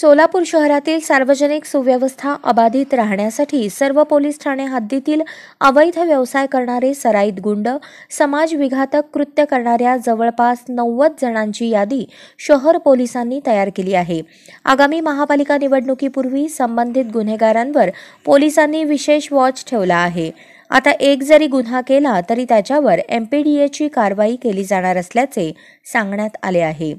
सोलापूर शहरातील सार्वजनिक सुव्यवस्था अबाधित राहण्यासाठी सर्व पोलीस ठाणे हद्दीतील अवैध व्यवसाय करणारे सराईत गुंड समाजविघातक कृत्य करणाऱ्या जवळपास नव्वद जणांची यादी शहर पोलिसांनी तयार केली आहे आगामी महापालिका निवडणुकीपूर्वी संबंधित गुन्हेगारांवर पोलिसांनी विशेष वॉच ठेवला आहे आता एक जरी गुन्हा केला तरी त्याच्यावर एमपीडीएची कारवाई केली जाणार असल्याचे सांगण्यात आले आहे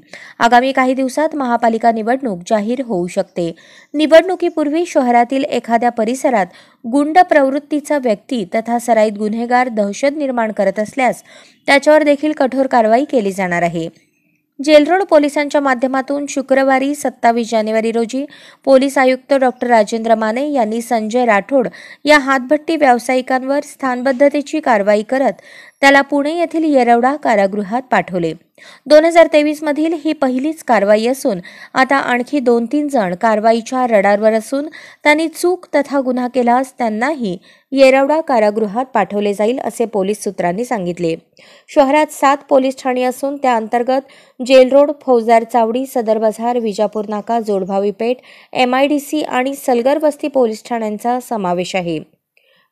आगामी काही दिवसात महापालिका निवडणूक जाहीर होऊ शकते निवडणुकीपूर्वी शहरातील एखाद्या परिसरात गुंड प्रवृत्तीचा व्यक्ती तथा सराईत गुन्हेगार दहशत निर्माण करत असल्यास त्याच्यावर देखील कठोर कारवाई केली जाणार आहे जेलरोड पोलिसांच्या माध्यमातून शुक्रवारी सत्तावीस जानेवारी रोजी पोलीस आयुक्त डॉक्टर राजेंद्र माने यांनी संजय राठोड या हातभट्टी व्यावसायिकांवर स्थानबद्धतेची कारवाई करत त्याला पुणे येथील येरवडा कारागृहात पाठवले दोन हजार तेवीसमधील ही पहिलीच कारवाई असून आता आणखी दोन तीन जण कारवाईच्या रडारवर असून त्यांनी चूक तथा गुन्हा केल्यास त्यांनाही येरवडा कारागृहात पाठवले जाईल असे पोलीस सूत्रांनी सांगितले शहरात सात पोलीस ठाणी असून त्या अंतर्गत जेलरोड फौजदार चावडी सदर बाजार विजापूर नाका जोडभावी पेठ एमआयडीसी आणि सलगर वस्ती पोलीस ठाण्यांचा समावेश आहे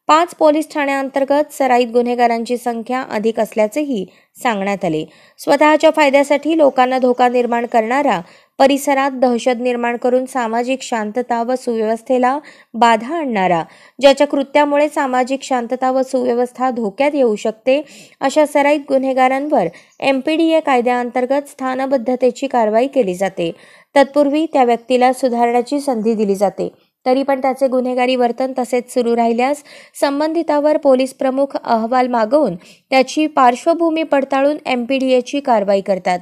पाच पोलीस ठाण्याअंतर्गत सराईत गुन्हेगारांची संख्या अधिक असल्याचेही सांगण्यात आले स्वतःच्या फायद्यासाठी लोकांना धोका निर्माण करणारा परिसरात दहशत निर्माण करून सामाजिक शांतता व सुव्यवस्थेला बाधा आणणारा ज्याच्या कृत्यामुळे सामाजिक शांतता व सुव्यवस्था धोक्यात येऊ शकते अशा सराईत गुन्हेगारांवर एम पी डी ए कायद्याअंतर्गत स्थानबद्धतेची कारवाई केली जाते तत्पूर्वी त्या व्यक्तीला सुधारण्याची संधी दिली जाते तरी पण त्याचे गुन्हेगारी वर्तन तसेच सुरू राहिल्यास संबंधितावर पोलीस प्रमुख अहवाल मागवून त्याची पार्श्वभूमी पडताळून एमपीडीएची कारवाई करतात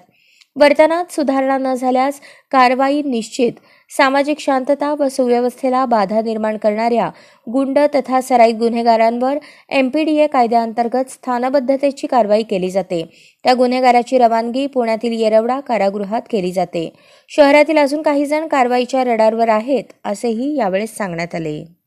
वर्तनात सुधारणा न झाल्यास कारवाई निश्चित सामाजिक शांतता व सुव्यवस्थेला बाधा निर्माण करणाऱ्या गुंड तथा सराईत गुन्हेगारांवर एमपीडीए कायद्याअंतर्गत स्थानबद्धतेची कारवाई केली जाते त्या गुन्हेगाराची रवानगी पुण्यातील येरवडा कारागृहात केली जाते शहरातील अजून काही जण कारवाईच्या रडारवर आहेत असेही यावेळेस सांगण्यात आले